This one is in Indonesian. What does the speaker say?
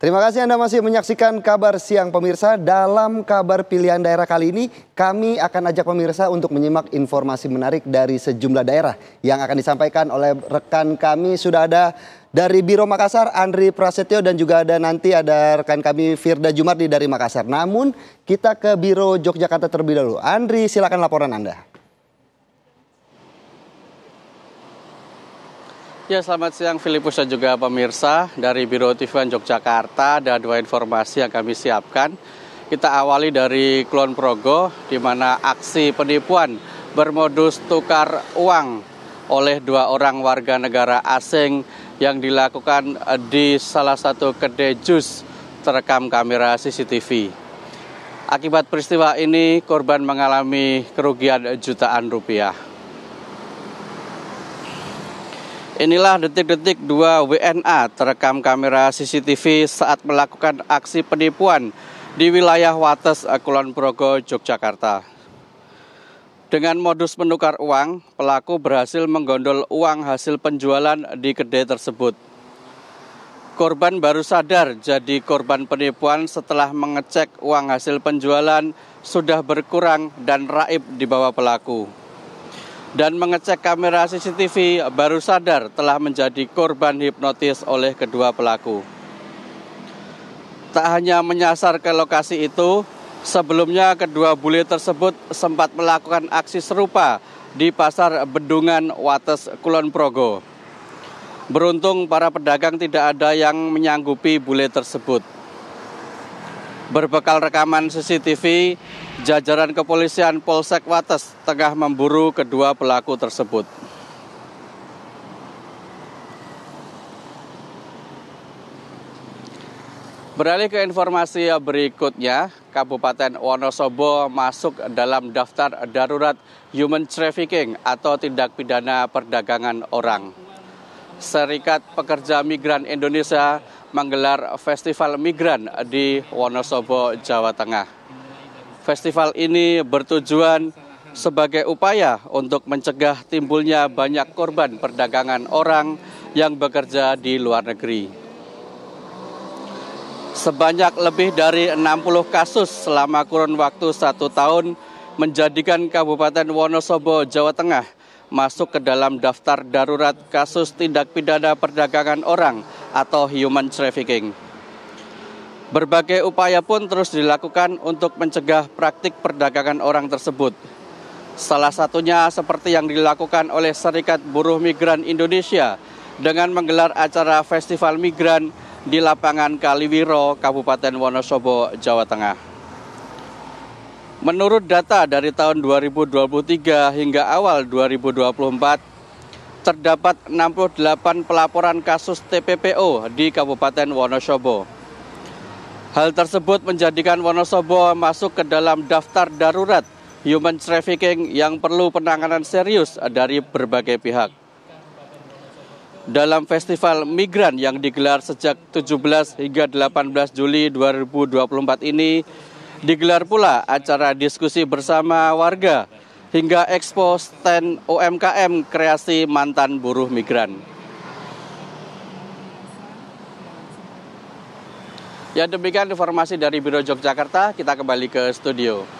Terima kasih Anda masih menyaksikan kabar siang pemirsa. Dalam kabar pilihan daerah kali ini, kami akan ajak pemirsa untuk menyimak informasi menarik dari sejumlah daerah yang akan disampaikan oleh rekan kami. Sudah ada dari Biro Makassar, Andri Prasetyo dan juga ada nanti ada rekan kami Firda Jumardi dari Makassar. Namun kita ke Biro Yogyakarta terlebih dahulu. Andri silakan laporan Anda. Ya, selamat siang Filipus dan juga pemirsa dari Biro TV Yogyakarta. Ada dua informasi yang kami siapkan. Kita awali dari Klon Progo, di mana aksi penipuan bermodus tukar uang oleh dua orang warga negara asing yang dilakukan eh, di salah satu kedai jus terekam kamera CCTV. Akibat peristiwa ini, korban mengalami kerugian jutaan rupiah. Inilah detik-detik dua WNA terekam kamera CCTV saat melakukan aksi penipuan di wilayah Wates, Kulon Progo, Yogyakarta. Dengan modus menukar uang, pelaku berhasil menggondol uang hasil penjualan di kedai tersebut. Korban baru sadar jadi korban penipuan setelah mengecek uang hasil penjualan sudah berkurang dan raib di bawah pelaku dan mengecek kamera CCTV baru sadar telah menjadi korban hipnotis oleh kedua pelaku. Tak hanya menyasar ke lokasi itu, sebelumnya kedua bule tersebut sempat melakukan aksi serupa di pasar Bendungan Wates Kulon Progo. Beruntung para pedagang tidak ada yang menyanggupi bule tersebut. Berbekal rekaman CCTV, jajaran kepolisian Polsek Wates tengah memburu kedua pelaku tersebut. Beralih ke informasi berikutnya, Kabupaten Wonosobo masuk dalam daftar darurat human trafficking atau tindak pidana perdagangan orang. Serikat Pekerja Migran Indonesia menggelar festival migran di Wonosobo, Jawa Tengah. Festival ini bertujuan sebagai upaya untuk mencegah timbulnya banyak korban perdagangan orang yang bekerja di luar negeri. Sebanyak lebih dari 60 kasus selama kurun waktu satu tahun menjadikan Kabupaten Wonosobo, Jawa Tengah masuk ke dalam daftar darurat kasus tindak pidana perdagangan orang – atau human trafficking. Berbagai upaya pun terus dilakukan untuk mencegah praktik perdagangan orang tersebut. Salah satunya seperti yang dilakukan oleh Serikat Buruh Migran Indonesia dengan menggelar acara Festival Migran di lapangan Kaliwiro, Kabupaten Wonosobo, Jawa Tengah. Menurut data dari tahun 2023 hingga awal 2024, terdapat 68 pelaporan kasus TPPO di Kabupaten Wonosobo. Hal tersebut menjadikan Wonosobo masuk ke dalam daftar darurat human trafficking yang perlu penanganan serius dari berbagai pihak. Dalam festival migran yang digelar sejak 17 hingga 18 Juli 2024 ini, digelar pula acara diskusi bersama warga hingga Expo Stand UMKM Kreasi Mantan Buruh Migran. Ya demikian informasi dari Biro Yogyakarta, kita kembali ke studio.